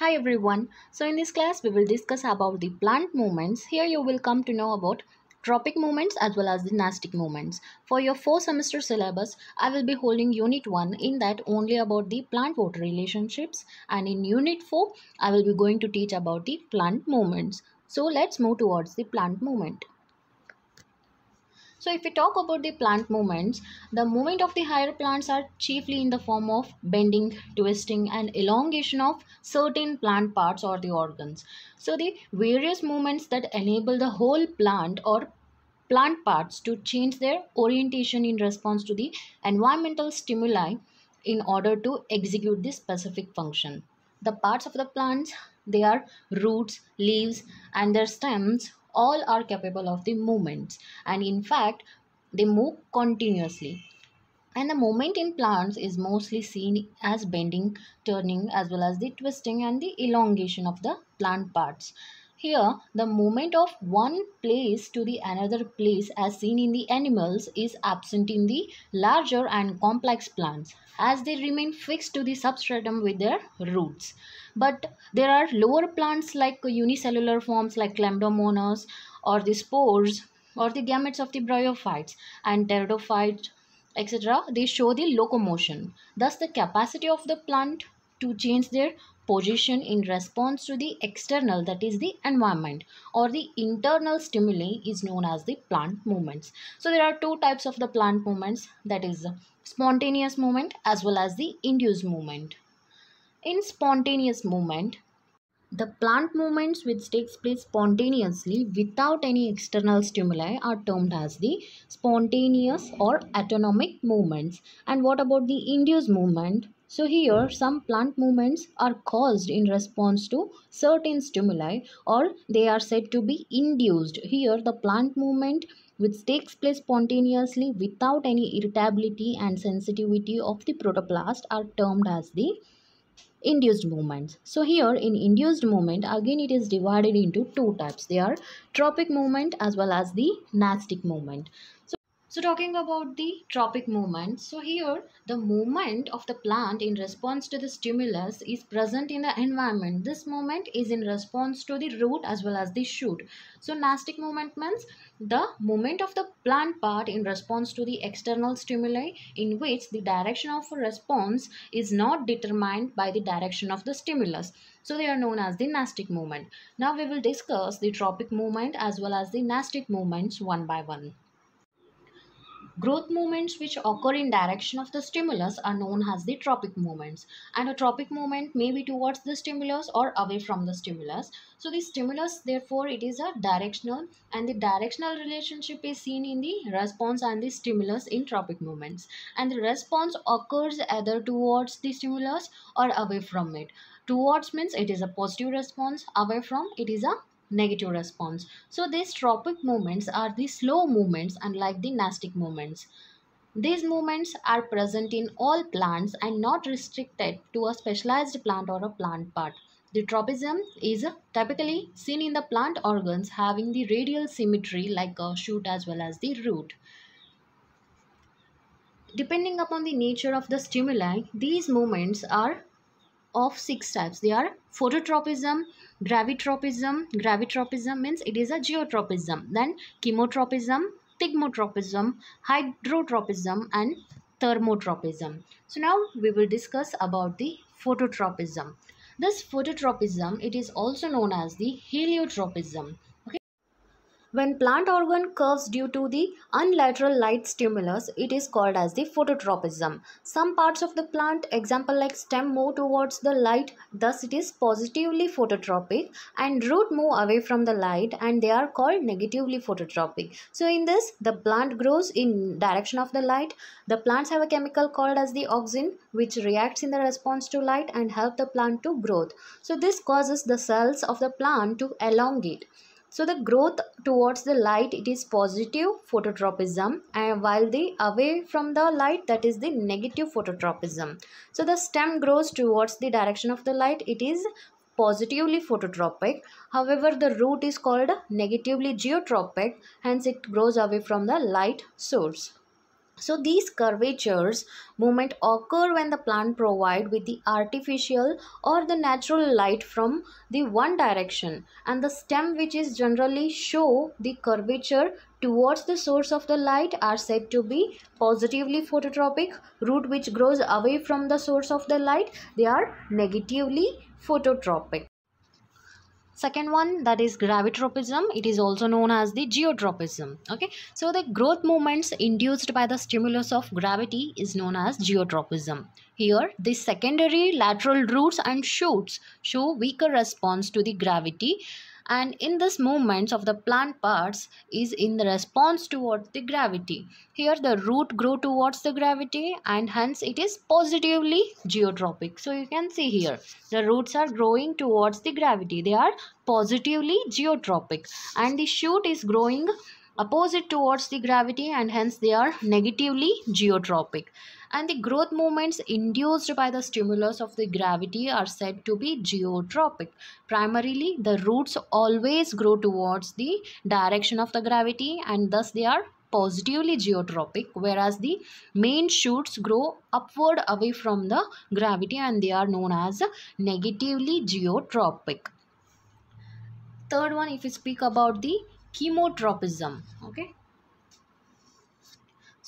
Hi everyone. So in this class we will discuss about the plant movements. Here you will come to know about tropic movements as well as the nastic movements. For your four semester syllabus, I will be holding unit 1 in that only about the plant-water relationships and in unit 4, I will be going to teach about the plant movements. So let's move towards the plant movement. So if we talk about the plant movements, the movement of the higher plants are chiefly in the form of bending, twisting and elongation of certain plant parts or the organs. So the various movements that enable the whole plant or plant parts to change their orientation in response to the environmental stimuli in order to execute this specific function. The parts of the plants, they are roots, leaves and their stems all are capable of the movements and in fact they move continuously and the movement in plants is mostly seen as bending turning as well as the twisting and the elongation of the plant parts here, the movement of one place to the another place as seen in the animals is absent in the larger and complex plants as they remain fixed to the substratum with their roots. But there are lower plants like unicellular forms like chlamydomonas or the spores or the gametes of the bryophytes and pteridophytes etc. They show the locomotion. Thus, the capacity of the plant to change their position in response to the external that is the environment or the internal stimuli is known as the plant movements so there are two types of the plant movements that is spontaneous movement as well as the induced movement in spontaneous movement the plant movements which takes place spontaneously without any external stimuli are termed as the spontaneous or autonomic movements. And what about the induced movement? So here some plant movements are caused in response to certain stimuli or they are said to be induced. Here the plant movement which takes place spontaneously without any irritability and sensitivity of the protoplast are termed as the induced movements. So here in induced movement again it is divided into two types. They are tropic movement as well as the nastic movement. So so talking about the tropic movement, so here the movement of the plant in response to the stimulus is present in the environment. This movement is in response to the root as well as the shoot. So nastic movement means the movement of the plant part in response to the external stimuli in which the direction of response is not determined by the direction of the stimulus. So they are known as the nastic movement. Now we will discuss the tropic movement as well as the nastic movements one by one. Growth movements which occur in direction of the stimulus are known as the tropic movements and a tropic movement may be towards the stimulus or away from the stimulus. So the stimulus therefore it is a directional and the directional relationship is seen in the response and the stimulus in tropic movements and the response occurs either towards the stimulus or away from it. Towards means it is a positive response, away from it is a negative response. So these tropic movements are the slow movements unlike the nastic movements. These movements are present in all plants and not restricted to a specialized plant or a plant part. The tropism is typically seen in the plant organs having the radial symmetry like a shoot as well as the root. Depending upon the nature of the stimuli, these movements are of six types. They are phototropism, gravitropism gravitropism means it is a geotropism then chemotropism thigmotropism, hydrotropism and thermotropism so now we will discuss about the phototropism this phototropism it is also known as the heliotropism when plant organ curves due to the unlateral light stimulus, it is called as the phototropism. Some parts of the plant, example like stem move towards the light, thus it is positively phototropic and root move away from the light and they are called negatively phototropic. So in this, the plant grows in direction of the light. The plants have a chemical called as the auxin which reacts in the response to light and help the plant to growth. So this causes the cells of the plant to elongate. So the growth towards the light it is positive phototropism and while the away from the light that is the negative phototropism. So the stem grows towards the direction of the light it is positively phototropic. However, the root is called negatively geotropic, hence it grows away from the light source. So these curvatures movement occur when the plant provide with the artificial or the natural light from the one direction and the stem which is generally show the curvature towards the source of the light are said to be positively phototropic root which grows away from the source of the light they are negatively phototropic second one that is gravitropism it is also known as the geotropism okay so the growth movements induced by the stimulus of gravity is known as geotropism here the secondary lateral roots and shoots show weaker response to the gravity and in this movements of the plant parts is in the response towards the gravity here the root grow towards the gravity and hence it is positively geotropic so you can see here the roots are growing towards the gravity they are positively geotropic and the shoot is growing opposite towards the gravity and hence they are negatively geotropic and the growth movements induced by the stimulus of the gravity are said to be geotropic. Primarily, the roots always grow towards the direction of the gravity and thus they are positively geotropic whereas the main shoots grow upward away from the gravity and they are known as negatively geotropic third one if we speak about the chemotropism okay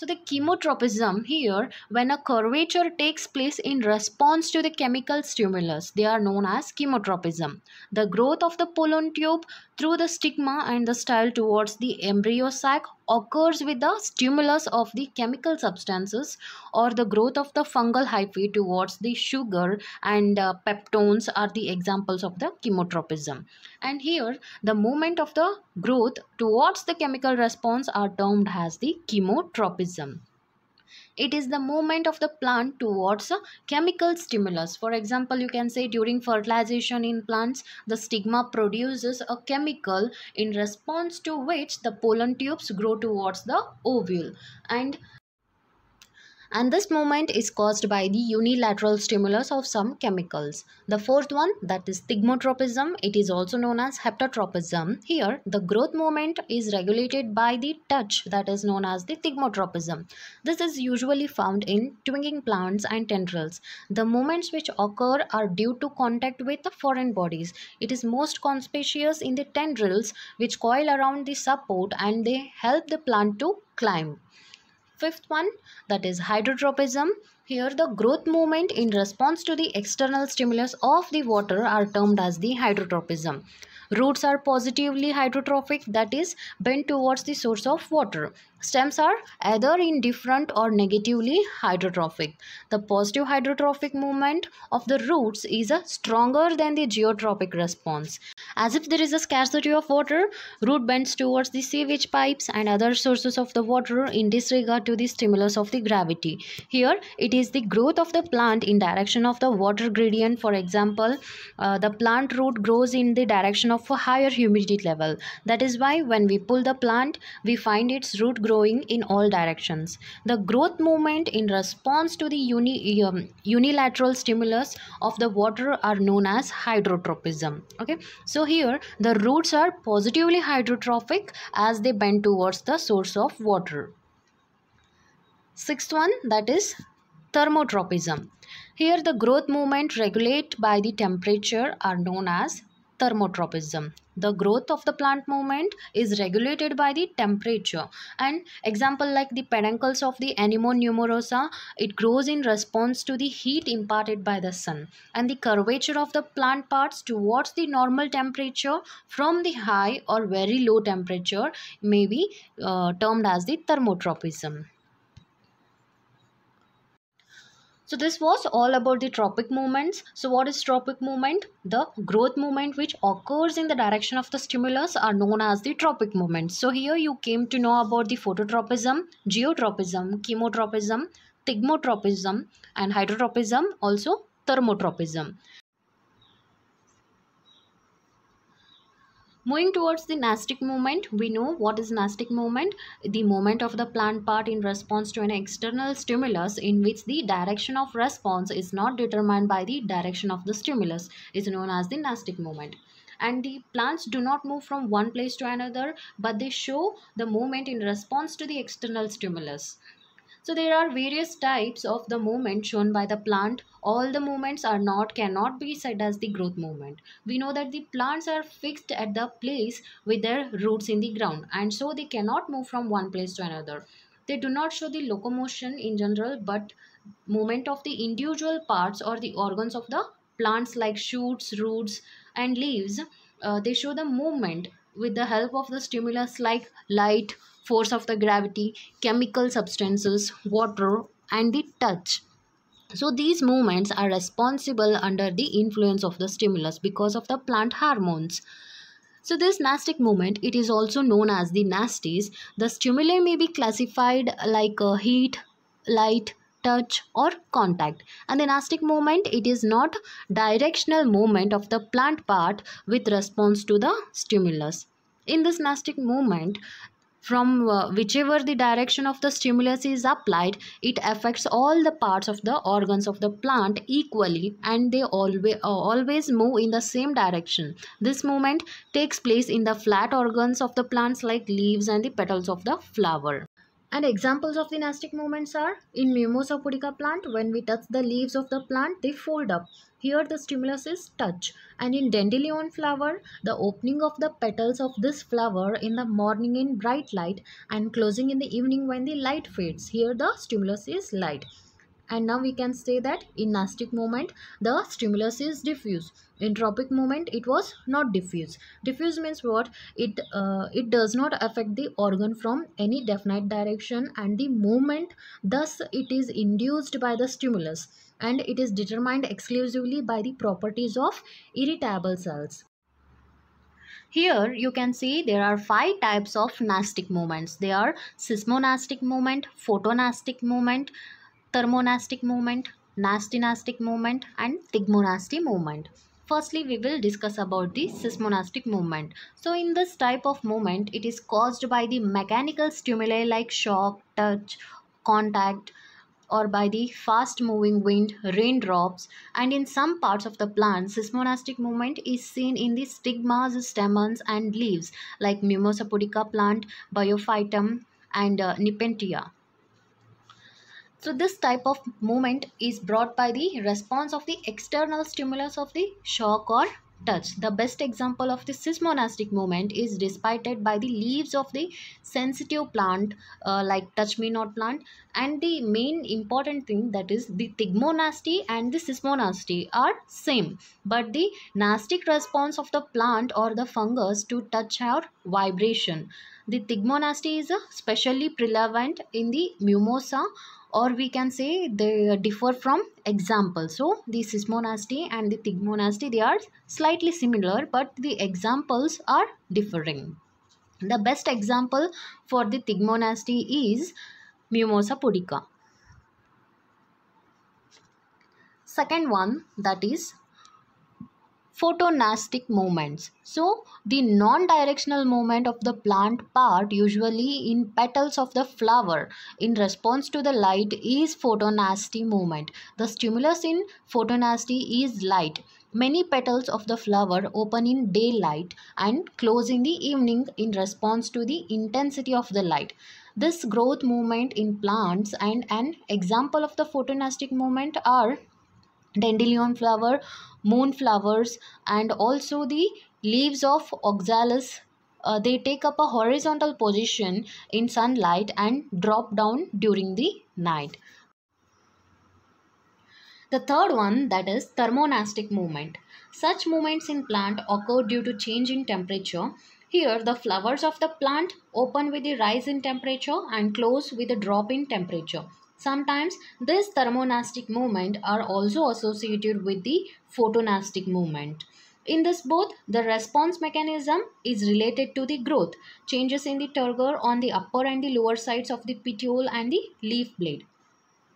so the chemotropism here, when a curvature takes place in response to the chemical stimulus, they are known as chemotropism. The growth of the pollen tube through the stigma and the style towards the embryo sac occurs with the stimulus of the chemical substances or the growth of the fungal hyphae towards the sugar and uh, peptones are the examples of the chemotropism. And here the movement of the growth towards the chemical response are termed as the chemotropism it is the movement of the plant towards a chemical stimulus for example you can say during fertilization in plants the stigma produces a chemical in response to which the pollen tubes grow towards the ovule and and this movement is caused by the unilateral stimulus of some chemicals. The fourth one that is thigmotropism it is also known as heptotropism. Here the growth movement is regulated by the touch that is known as the thigmotropism. This is usually found in twining plants and tendrils. The movements which occur are due to contact with the foreign bodies. It is most conspicuous in the tendrils which coil around the support and they help the plant to climb. Fifth one that is hydrotropism. Here the growth movement in response to the external stimulus of the water are termed as the hydrotropism. Roots are positively hydrotrophic that is bent towards the source of water stems are either indifferent or negatively hydrotrophic. The positive hydrotrophic movement of the roots is uh, stronger than the geotropic response. As if there is a scarcity of water, root bends towards the sewage pipes and other sources of the water in disregard to the stimulus of the gravity. Here, it is the growth of the plant in direction of the water gradient. For example, uh, the plant root grows in the direction of a higher humidity level. That is why when we pull the plant, we find its root growth growing in all directions. The growth movement in response to the uni, um, unilateral stimulus of the water are known as hydrotropism. Okay, so here the roots are positively hydrotrophic as they bend towards the source of water. Sixth one that is thermotropism. Here the growth movement regulated by the temperature are known as thermotropism. The growth of the plant movement is regulated by the temperature. An example like the peduncles of the Anemone numerosa, it grows in response to the heat imparted by the sun. And the curvature of the plant parts towards the normal temperature from the high or very low temperature may be uh, termed as the thermotropism. So this was all about the tropic movements. So what is tropic movement? The growth movement which occurs in the direction of the stimulus are known as the tropic movements. So here you came to know about the phototropism, geotropism, chemotropism, thigmotropism and hydrotropism also thermotropism. Moving towards the nastic movement, we know what is nastic movement? The movement of the plant part in response to an external stimulus in which the direction of response is not determined by the direction of the stimulus is known as the nastic movement and the plants do not move from one place to another but they show the movement in response to the external stimulus so there are various types of the movement shown by the plant. All the movements are not, cannot be said as the growth movement. We know that the plants are fixed at the place with their roots in the ground and so they cannot move from one place to another. They do not show the locomotion in general but movement of the individual parts or the organs of the plants like shoots, roots and leaves. Uh, they show the movement with the help of the stimulus like light, force of the gravity, chemical substances, water and the touch. So these movements are responsible under the influence of the stimulus because of the plant hormones. So this nastic movement, it is also known as the nasties. The stimuli may be classified like a uh, heat, light, touch or contact and the nastic movement it is not directional movement of the plant part with response to the stimulus in this nastic movement from uh, whichever the direction of the stimulus is applied it affects all the parts of the organs of the plant equally and they always uh, always move in the same direction this movement takes place in the flat organs of the plants like leaves and the petals of the flower and examples of the nastic movements are in Mimosa pudica plant when we touch the leaves of the plant they fold up here the stimulus is touch and in dandelion flower, the opening of the petals of this flower in the morning in bright light and closing in the evening when the light fades. Here the stimulus is light. And now we can say that in nastic movement, the stimulus is diffuse. In tropic movement, it was not diffuse. Diffuse means what? It, uh, it does not affect the organ from any definite direction and the movement, thus it is induced by the stimulus and it is determined exclusively by the properties of irritable cells. Here you can see there are five types of nastic movements. They are seismonastic movement, photonastic movement, thermonastic movement, nastinastic movement and thigmonasty movement. Firstly, we will discuss about the seismonastic movement. So in this type of movement, it is caused by the mechanical stimuli like shock, touch, contact, or by the fast moving wind raindrops and in some parts of the plant seismonastic movement is seen in the stigmas stamens and leaves like Mimosa pudica plant biophytum and uh, So this type of movement is brought by the response of the external stimulus of the shock or touch. The best example of the cis monastic movement is despited by the leaves of the sensitive plant uh, like touch me not plant and the main important thing that is the tigmonasty and the cismonasty are same but the nastic response of the plant or the fungus to touch our vibration the tigmonasty is specially prevalent in the Mimosa or we can say they differ from example. So the sismonasty and the tigmonasty they are slightly similar but the examples are differing. The best example for the tigmonasty is Mimosa pudica. Second one that is photonastic movements. So the non-directional movement of the plant part usually in petals of the flower in response to the light is photonasty movement. The stimulus in photonasty is light. Many petals of the flower open in daylight and close in the evening in response to the intensity of the light. This growth movement in plants and an example of the photonastic movement are dandelion flower moonflowers and also the leaves of oxalis uh, they take up a horizontal position in sunlight and drop down during the night the third one that is thermonastic movement such movements in plant occur due to change in temperature here, the flowers of the plant open with the rise in temperature and close with a drop in temperature. Sometimes this thermonastic movement are also associated with the photonastic movement. In this both, the response mechanism is related to the growth, changes in the turgor on the upper and the lower sides of the petiole and the leaf blade.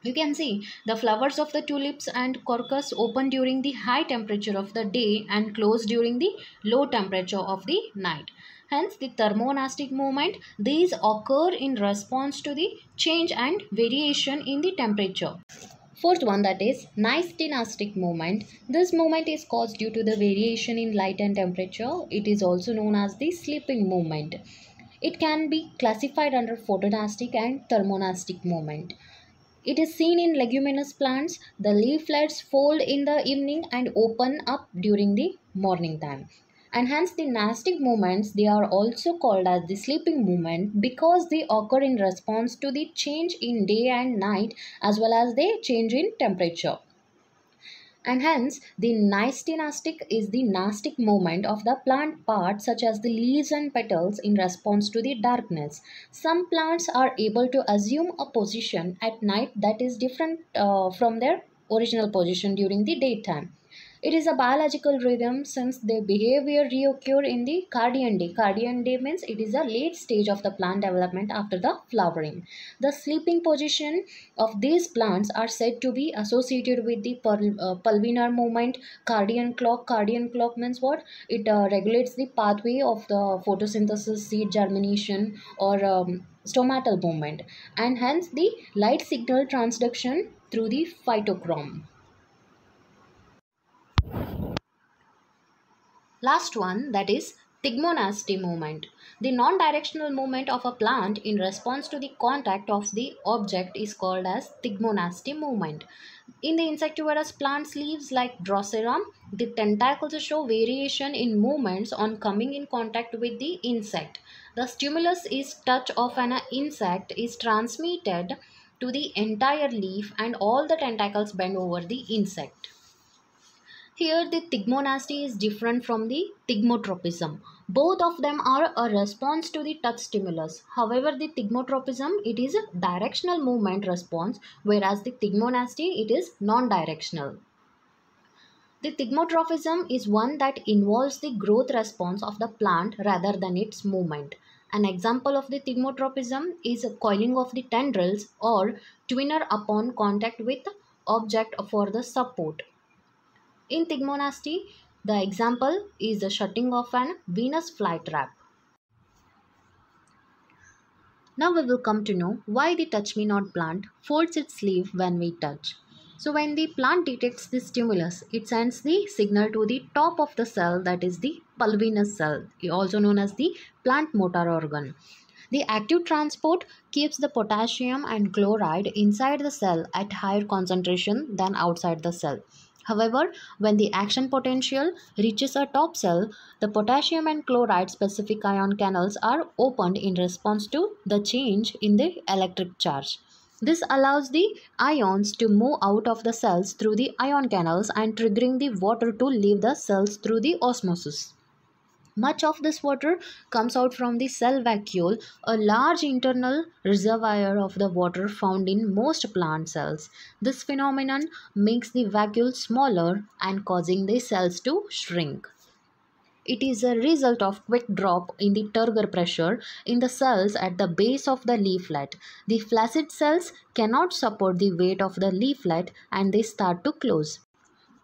You can see the flowers of the tulips and crocus open during the high temperature of the day and close during the low temperature of the night. Hence the thermonastic movement, these occur in response to the change and variation in the temperature. Fourth one that is nystynastic movement. This movement is caused due to the variation in light and temperature. It is also known as the sleeping movement. It can be classified under photodynastic and thermonastic movement. It is seen in leguminous plants. The leaflets fold in the evening and open up during the morning time and hence the nastic movements they are also called as the sleeping movement because they occur in response to the change in day and night as well as the change in temperature and hence the nastic is the nastic movement of the plant part such as the leaves and petals in response to the darkness some plants are able to assume a position at night that is different uh, from their original position during the daytime it is a biological rhythm since their behavior reoccur in the cardian day. Cardian day means it is a late stage of the plant development after the flowering. The sleeping position of these plants are said to be associated with the pulvinar uh, movement, cardian clock. Cardian clock means what? It uh, regulates the pathway of the photosynthesis, seed germination or um, stomatal movement and hence the light signal transduction through the phytochrome. Last one that is Tigmonasti movement. The non-directional movement of a plant in response to the contact of the object is called as Tigmonasti movement. In the insectivorous plants leaves like Drosera, the tentacles show variation in movements on coming in contact with the insect. The stimulus is touch of an insect is transmitted to the entire leaf and all the tentacles bend over the insect. Here the thigmonasty is different from the thigmotropism. Both of them are a response to the touch stimulus. However, the thigmotropism, it is a directional movement response whereas the thigmonasty, it is non-directional. The thigmotrophism is one that involves the growth response of the plant rather than its movement. An example of the thigmotropism is coiling of the tendrils or twinner upon contact with object for the support. In Tigmonasti, the example is the shutting of an Venus flytrap. Now we will come to know why the touch me not plant folds its leaf when we touch. So when the plant detects the stimulus, it sends the signal to the top of the cell that is the pulvinus cell, also known as the plant motor organ. The active transport keeps the potassium and chloride inside the cell at higher concentration than outside the cell. However, when the action potential reaches a top cell, the potassium and chloride specific ion channels are opened in response to the change in the electric charge. This allows the ions to move out of the cells through the ion channels and triggering the water to leave the cells through the osmosis. Much of this water comes out from the cell vacuole, a large internal reservoir of the water found in most plant cells. This phenomenon makes the vacuole smaller and causing the cells to shrink. It is a result of quick drop in the turgor pressure in the cells at the base of the leaflet. The flaccid cells cannot support the weight of the leaflet and they start to close.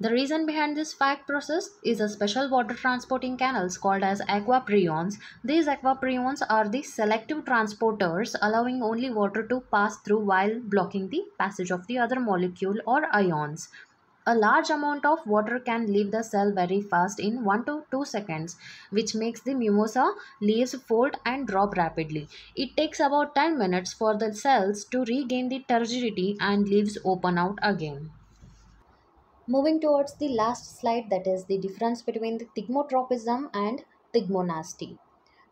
The reason behind this fact process is a special water transporting canals called as aquaprions. These aquaprions are the selective transporters allowing only water to pass through while blocking the passage of the other molecule or ions. A large amount of water can leave the cell very fast in 1 to 2 seconds which makes the mimosa leaves fold and drop rapidly. It takes about 10 minutes for the cells to regain the turgidity and leaves open out again. Moving towards the last slide, that is the difference between the thigmotropism and thigmonasty.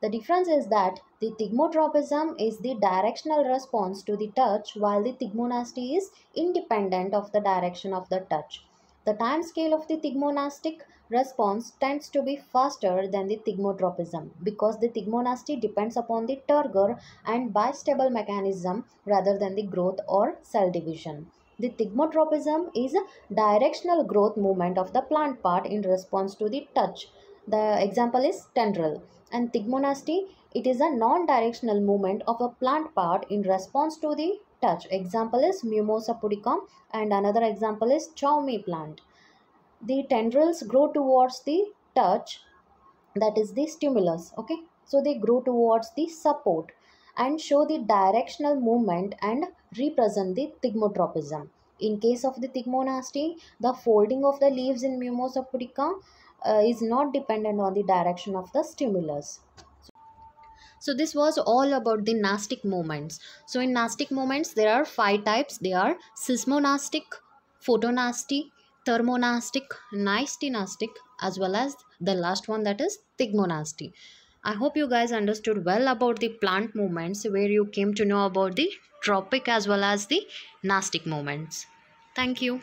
The difference is that the thigmotropism is the directional response to the touch while the thigmonasty is independent of the direction of the touch. The time scale of the thigmonastic response tends to be faster than the thigmotropism because the thigmonasty depends upon the turgor and bistable mechanism rather than the growth or cell division. The thigmotropism is a directional growth movement of the plant part in response to the touch. The example is tendril. And thigmonasty, it is a non-directional movement of a plant part in response to the touch. Example is Mimosa pudicum and another example is Chowmi plant. The tendrils grow towards the touch that is the stimulus. Okay. So they grow towards the support and show the directional movement and represent the thigmotropism. In case of the thigmonasty, the folding of the leaves in Mimosapodica uh, is not dependent on the direction of the stimulus. So this was all about the nastic movements. So in nastic movements, there are five types. They are seismonastic, photonasty, thermonastic, nystinastic, as well as the last one that is thigmonasty. I hope you guys understood well about the plant movements where you came to know about the tropic as well as the nastic movements. Thank you.